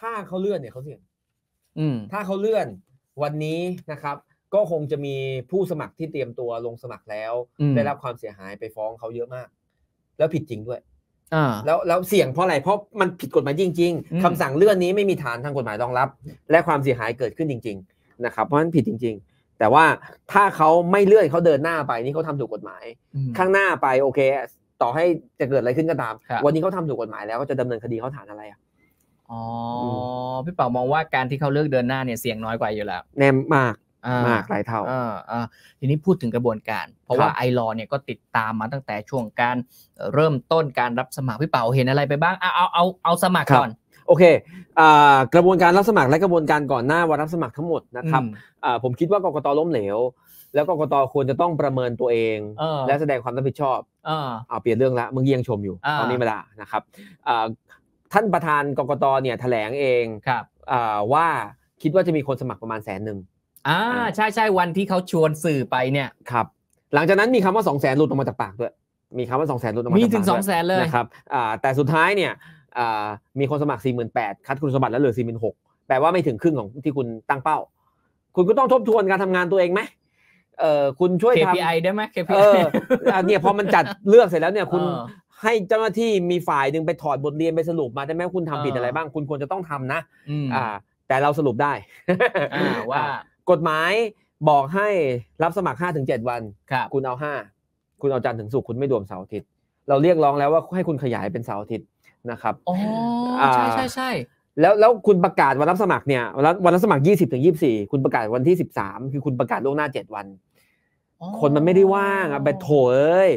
ถ้าเขาเลื่อนเนี่ยเขาเสี่ยงถ้าเขาเลื่อน วันนี้นะครับ ก็คงจะมีผู้สมัครที่เตรียมตัวลงสมัครแล้วได้รับความเสียหายไปฟ้องเขาเยอะมาก แล้วผิดจริงด้วยแล้วแล้วเสี่ยงเพราะอะไรเพราะมันผิดกฎหมายจริงๆ คำสั่งเลื่อนนี้ไม่มีฐานทางกฎหมายรองรับ และความเสียหายเกิดขึ้นจริงๆนะครับ เพราะฉะนั้นผิดจริง ๆ แต่ว่าถ้าเขาไม่เลื่อนเขาเดินหน้าไปนี่เขาทำถูกกฎหมาย ข้างหน้าไป โอเคต่อให้จะเกิดอะไรขึ้นก็ตาม วันนี้เขาทำถูกกฎหมายแล้วก็จะดำเนินคดีเขาฐานอะไรอ่ะอ๋อพี่เป่ามองว่าการที่เขาเลือกเดินหน้าเนี่ยเสี่ยงน้อยกว่าอยู่แล้ว แน่มากมากหลายเท่าทีนี้พูดถึงกระบวนการ เพราะว่าไอรอเนี่ยก็ติดตามมาตั้งแต่ช่วงการเริ่มต้นการรับสมัครพี่เป่าเห็นอะไรไปบ้างเอาเอาเอาเอาสมัครก่อนโอเคกระบวนการรับสมัครและกระบวนการก่อนหน้าวันรับสมัครทั้งหมดนะครับผมคิดว่ากกตล้มเหลวแล้วกกตควรจะต้องประเมินตัวเองและแสดงความรับผิดชอบเอาเปลี่ยนเรื่องละเมืงเยี่ยังชมอยู่ตอนนี้ไม่ได้นะครับท่านประธานกกตเนี่ยแถลงเองครับว่าคิดว่าจะมีคนสมัครประมาณแสนหนึ่งอ่าใช่ใช่วันที่เขาชวนสื่อไปเนี่ยครับ หลังจากนั้นมีคำว่าสองแสนหลุดออกมาจากปากด้วยมีคำว่าสองแสนหลุดออกมาจาากกปมีถึงสองแสนเลยนะครับแต่สุดท้ายเนี่ยมีคนสมัครสี่หมื่นแปดคัดคุณสมบัติแล้วเหลือสี่หมื่นหกแปลว่าไม่ถึงครึ่งของที่คุณตั้งเป้า คุณก็ต้องทบทวนการทำงานตัวเองไหมเออคุณช่วยทำ KPI ได้ไหม KPI เนี่ยพอมันจัดเลือกเสร็จแล้วเนี่ยคุณให้เจ้าหน้าที่มีฝ่ายหนึ่งไปถอดบทเรียนไปสรุปมาใช่หมคุณทำผิดอะไรบ้างคุณควรจะต้องทำนะอ่า แต่เราสรุปได้ว่ากฎหมายบอกให้รับสมัครห้าถึงเจ็ดวันคุณเอาห้าคุณเอาจันทร์ถึงสุขคุณไม่รวมเสาร์อาทิตย์เราเรียกร้องแล้วว่าให้คุณขยายเป็นเสาร์อาทิตย์นะครับอ๋อใช่ใช่ใช่แล้วแล้วคุณประกาศวันรับสมัครเนี่ยวันวันรับสมัครยี่สิบถึงยี่สี่คุณประกาศวันที่สสิบามคือคุณประกาศล่วงหน้าเจ็ดวันคนมันไม่ได้ว่างอ่ะไปโถเอ้ย